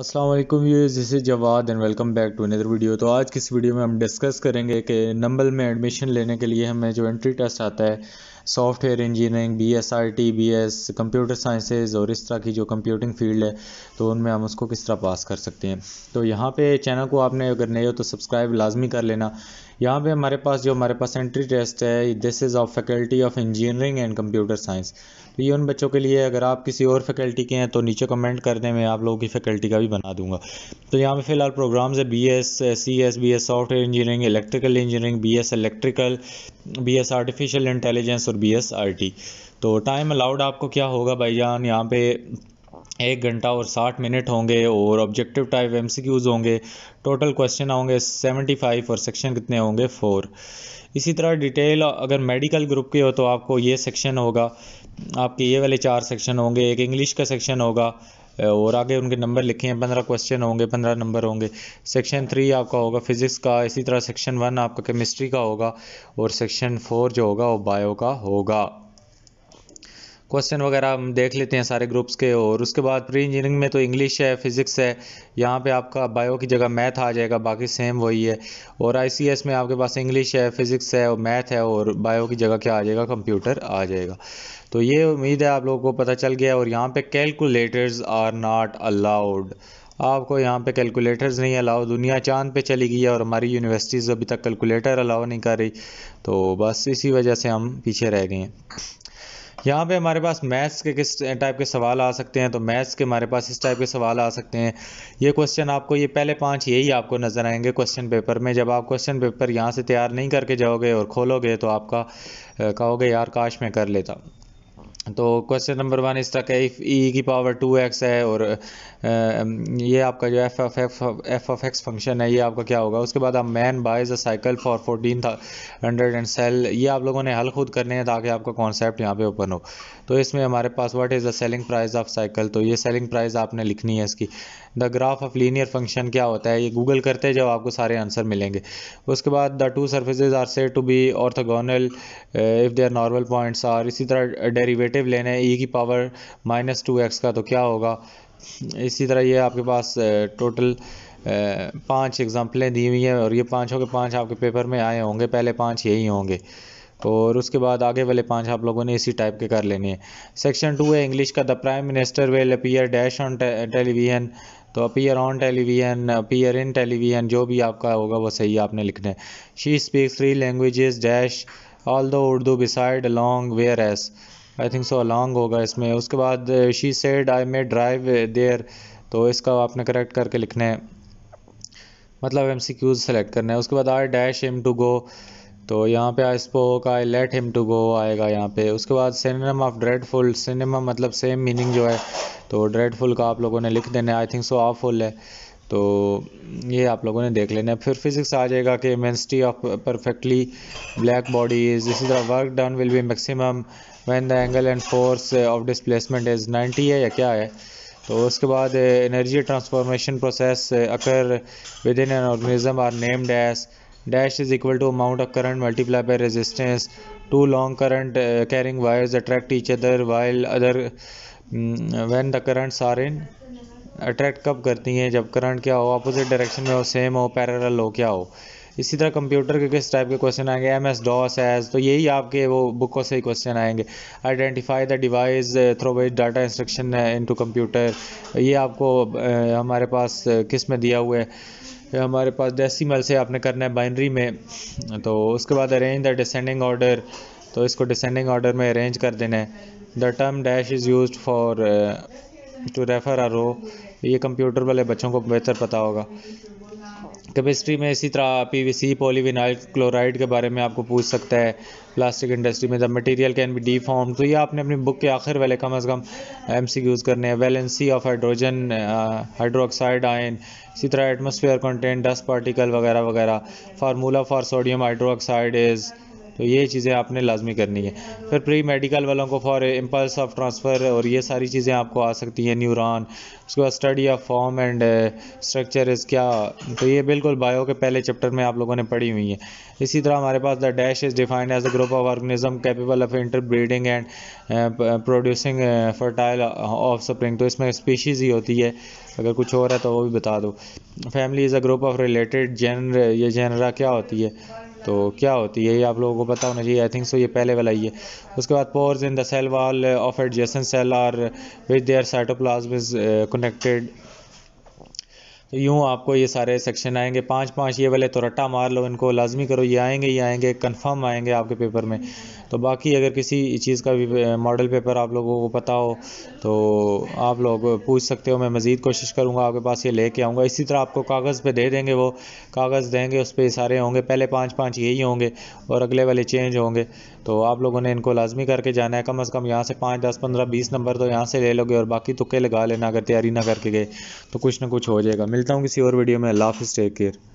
Aslam views this is Jawad and welcome back to another video तो आज की इस वीडियो में हम डिस्कस करेंगे कि नंबल में एडमिशन लेने के लिए हमें जो एंट्री टेस्ट आता है software engineering B S R T B S computer sciences और इस तरह की जो कंप्यूटिंग फील्ड है तो उनमें हम उसको किस तरह पास कर सकते हैं तो यहाँ पे चैनल को आपने अगर नहीं हो तो सब्सक्राइब लाजमी कर लेना यहाँ पे हमारे पास जो हमारे पास एंट्री टेस्ट है this is of faculty of engineering and computer science तो ये उन बच्चों के लिए अगर आप किसी और फैकल्टी के हैं तो नीचे कमेंट कर दें मैं आप लोगों की फैकल्टी का भी बना दूंगा तो यहाँ पे फिलहाल प्रोग्राम्स है B S C S B S software engineering electrical engineering B S electrical B S artificial intelligence और बी एस आर टी तो टाइम अलाउड आपको क्या होगा भाई जान यहाँ पे एक घंटा और साठ मिनट होंगे और objective type M C Qs होंगे टोटल क्वेश्चन होंगे सेवेंटी फाइव और सेक्शन कितने होंगे फोर इसी तरह डिटेल अगर मेडिकल ग्रुप के हो तो आपको ये सेक्शन होगा आपके ये वाले चार सेक्शन होंगे एक इंग्लिश का सेक्शन होगा और आगे उनके नंबर लिखे हैं पंद्रह क्वेश्चन होंगे पंद्रह नंबर होंगे सेक्शन थ्री आपका होगा फिजिक्स का इसी तरह सेक्शन वन आपका केमिस्ट्री का होगा और सेक्शन फोर जो होगा वो बायो का होगा क्वेश्चन वगैरह हम देख लेते हैं सारे ग्रुप्स के और उसके बाद प्री इंजीनियरिंग में तो इंग्लिश है फिज़िक्स है यहाँ पे आपका बायो की जगह मैथ आ जाएगा बाकी सेम वही है और आईसीएस में आपके पास इंग्लिश है फिज़िक्स है और मैथ है और बायो की जगह क्या आ जाएगा कंप्यूटर आ जाएगा तो ये उम्मीद है आप लोगों को पता चल गया और यहाँ पे कैलकुलेटर्स आर नॉट अलाउड आपको यहाँ पे कैलकुलेटर्स नहीं अलाउ दुनिया चांद पे चली गई है और हमारी यूनिवर्सिटीज़ अभी तक कैलकुलेटर अलाउ नहीं कर रही तो बस इसी वजह से हम पीछे रह गए हैं यहाँ पे हमारे पास मैथ्स के किस टाइप के सवाल आ सकते हैं तो मैथ्स के हमारे पास इस टाइप के सवाल आ सकते हैं ये क्वेश्चन आपको ये पहले पांच यही आपको नज़र आएंगे क्वेश्चन पेपर में जब आप क्वेश्चन पेपर यहाँ से तैयार नहीं करके जाओगे और खोलोगे तो आपका कहोगे यार काश मैं कर लेता तो क्वेश्चन नंबर वन इस तक है इफ़ ई की पावर टू एक्स है और ये आपका जो F F F F of X function है ये आपका क्या होगा उसके बाद आप man buys a cycle for fourteen था हंड्रेड एंड सेल ये आप लोगों ने हल खुद करने हैं ताकि आपका कॉन्सेप्ट यहाँ पे ओपन हो तो इसमें हमारे पास what is the selling price of cycle तो ये सेलिंग प्राइस आपने लिखनी है इसकी the graph of linear function क्या होता है ये गूगल करते हैं जब आपको सारे आंसर मिलेंगे उसके बाद the two surfaces are said to be orthogonal if their normal points are इसी तरह डेरीवेट डेरिवेटिव लेना है ई e की पावर माइनस टू एक्स का तो क्या होगा इसी तरह ये आपके पास टोटल पांच एग्जाम्पलें दी हुई हैं और ये पाँचों के पांच आपके पेपर में आए होंगे पहले पांच यही होंगे और उसके बाद आगे वाले पांच आप लोगों ने इसी टाइप के कर लेने हैं सेक्शन टू है इंग्लिश का the prime minister will appear dash on television तो appear on television appear in television जो भी आपका होगा वो सही आपने लिखना है she speak three languages dash although Urdu beside long whereas I think so along होगा इसमें उसके बाद she said I may drive there तो इसका आपने करेक्ट करके लिखना है मतलब एम सी क्यूज सेलेक्ट करना है उसके बाद I dash him to go तो यहाँ पे I spoke I let him to go आएगा यहाँ पे उसके बाद सिनेम ऑफ ड्रेडफुल सिनेमा मतलब सेम मीनिंग जो है तो ड्रेडफुल का आप लोगों ने लिख देना है आई थिंक सो फुल है तो ये आप लोगों ने देख लेना फिर फिज़िक्स आ जाएगा कि emissivity of perfectly black bodies इसी तरह work done will be maximum when the angle and force of displacement is 90 है या क्या है तो उसके बाद energy transformation process occur within an organism are named as dash is equal to amount of current multiply by resistance two long current carrying wires attract each other other other when the currents are in attract कब करती हैं जब current क्या हो opposite direction में हो same हो parallel हो क्या हो इसी तरह कंप्यूटर के किस टाइप के क्वेश्चन आएंगे एम एस डॉस एज तो यही आपके वो बुकों से ही क्वेश्चन आएंगे identify the device through which data instruction into computer ये आपको हमारे पास किस में दिया हुआ है हमारे पास डेसिमल से आपने करना है बाइनरी में तो उसके बाद अरेंज द डिसेंडिंग ऑर्डर तो इसको डिसेंडिंग ऑर्डर में अरेंज कर देना है the term dash is use for to refer a row ये कंप्यूटर वाले बच्चों को बेहतर पता होगा केमिस्ट्री में इसी तरह P V C polyvinyl chloride के बारे में आपको पूछ सकता है प्लास्टिक इंडस्ट्री में the material can be deform तो ये आपने अपनी बुक के आखिर वाले कम अज़ कम एम सी यूज़ करने हैं valency of hydrogen hydroxide ion इसी तरह एटमोसफियर कंटेंट डस्ट पार्टिकल वगैरह वगैरह formula for sodium hydroxide is तो ये चीज़ें आपने लाजमी करनी है फिर प्री मेडिकल वालों को फॉर इम्पल्स ऑफ ट्रांसफ़र और ये सारी चीज़ें आपको आ सकती हैं न्यूरॉन उसके बाद study of form and structure इस क्या तो ये बिल्कुल बायो के पहले चैप्टर में आप लोगों ने पढ़ी हुई है इसी तरह हमारे पास the dash is defined as a group of organism capable of interbreeding and producing fertile offspring तो इसमें स्पीशीज़ ही होती है अगर कुछ और है तो वो भी बता दो family is a group of related genera ये जेनरा क्या होती है तो क्या होती है ये आप लोगों को पता होना चाहिए आई थिंक सो ये पहले वाला ही है उसके बाद pores in the cell wall of adjacent cell are which their cytoplasm is connected तो यूँ आपको ये सारे सेक्शन आएंगे पाँच पाँच ये वाले तो रट्टा मार लो इनको लाजमी करो ये आएंगे ये आएंगे कन्फर्म आएंगे आपके पेपर में तो बाकी अगर किसी चीज़ का भी मॉडल पेपर आप लोगों को पता हो तो आप लोग पूछ सकते हो मैं मज़ीद कोशिश करूँगा आपके पास ये लेके आऊँगा इसी तरह आपको कागज़ पे दे देंगे वो कागज़ देंगे उस पर सारे होंगे पहले पाँच पाँच यही होंगे और अगले वाले चेंज होंगे तो आप लोगों ने इनको लाजमी करके जाना है कम अज़ कम यहाँ से पाँच दस पंद्रह बीस नंबर तो यहाँ से ले लोगे और बाकी तुके लगा लेना अगर तैयारी ना करके गए तो कुछ ना कुछ हो जाएगा मिलता हूँ किसी और वीडियो में अल्लाह टेक केयर